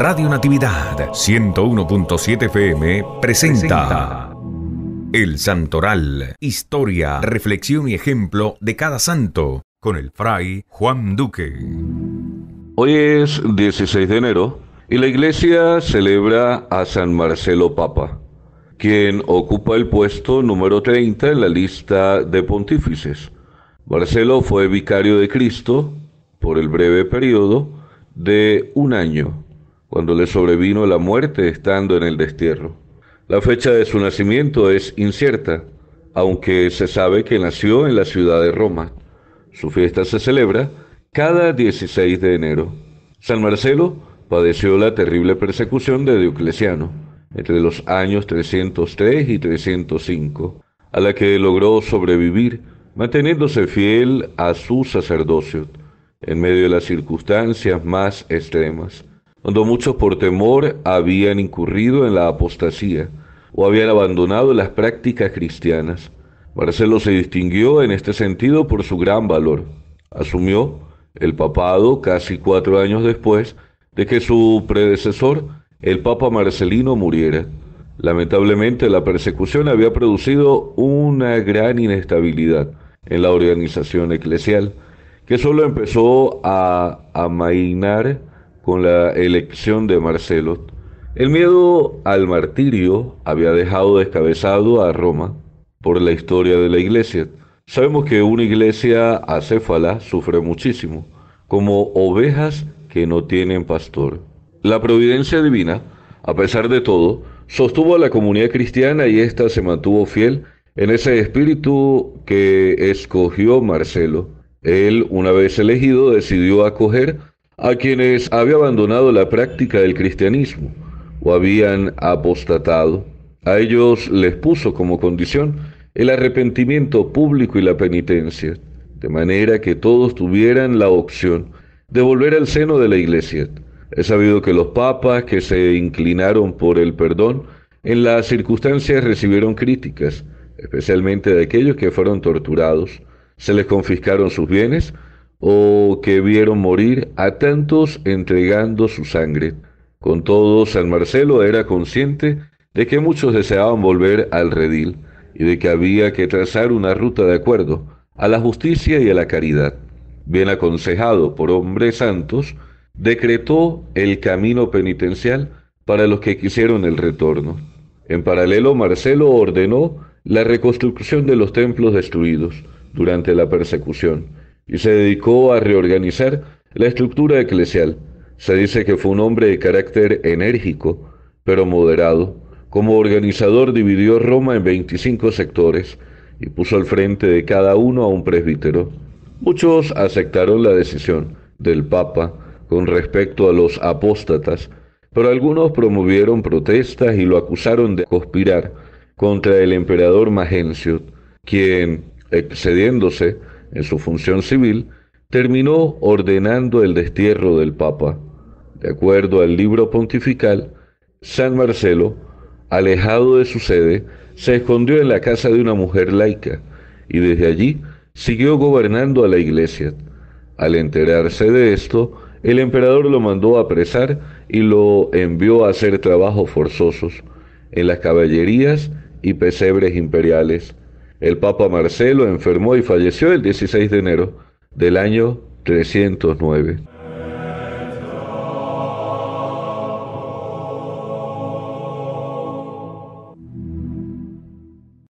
Radio Natividad 101.7 FM presenta El Santoral, historia, reflexión y ejemplo de cada santo, con el fray Juan Duque. Hoy es 16 de enero y la iglesia celebra a San Marcelo Papa, quien ocupa el puesto número 30 en la lista de pontífices. Marcelo fue vicario de Cristo por el breve periodo de un año cuando le sobrevino la muerte estando en el destierro. La fecha de su nacimiento es incierta, aunque se sabe que nació en la ciudad de Roma. Su fiesta se celebra cada 16 de enero. San Marcelo padeció la terrible persecución de Diocleciano entre los años 303 y 305, a la que logró sobrevivir manteniéndose fiel a su sacerdocio en medio de las circunstancias más extremas cuando muchos por temor habían incurrido en la apostasía o habían abandonado las prácticas cristianas. Marcelo se distinguió en este sentido por su gran valor. Asumió el papado casi cuatro años después de que su predecesor, el Papa Marcelino, muriera. Lamentablemente la persecución había producido una gran inestabilidad en la organización eclesial, que solo empezó a amainar con la elección de Marcelo, el miedo al martirio había dejado descabezado a Roma por la historia de la iglesia. Sabemos que una iglesia acéfala sufre muchísimo, como ovejas que no tienen pastor. La providencia divina, a pesar de todo, sostuvo a la comunidad cristiana y ésta se mantuvo fiel en ese espíritu que escogió Marcelo. Él, una vez elegido, decidió acoger a quienes había abandonado la práctica del cristianismo o habían apostatado. A ellos les puso como condición el arrepentimiento público y la penitencia, de manera que todos tuvieran la opción de volver al seno de la iglesia. Es sabido que los papas que se inclinaron por el perdón en las circunstancias recibieron críticas, especialmente de aquellos que fueron torturados, se les confiscaron sus bienes o oh, que vieron morir a tantos entregando su sangre. Con todo, San Marcelo era consciente de que muchos deseaban volver al redil y de que había que trazar una ruta de acuerdo a la justicia y a la caridad. Bien aconsejado por hombres santos, decretó el camino penitencial para los que quisieron el retorno. En paralelo, Marcelo ordenó la reconstrucción de los templos destruidos durante la persecución y se dedicó a reorganizar la estructura eclesial. Se dice que fue un hombre de carácter enérgico, pero moderado. Como organizador dividió Roma en 25 sectores y puso al frente de cada uno a un presbítero. Muchos aceptaron la decisión del Papa con respecto a los apóstatas, pero algunos promovieron protestas y lo acusaron de conspirar contra el emperador Magencio, quien, excediéndose, en su función civil, terminó ordenando el destierro del Papa. De acuerdo al libro pontifical, San Marcelo, alejado de su sede, se escondió en la casa de una mujer laica y desde allí siguió gobernando a la iglesia. Al enterarse de esto, el emperador lo mandó a apresar y lo envió a hacer trabajos forzosos en las caballerías y pesebres imperiales el Papa Marcelo enfermó y falleció el 16 de enero del año 309.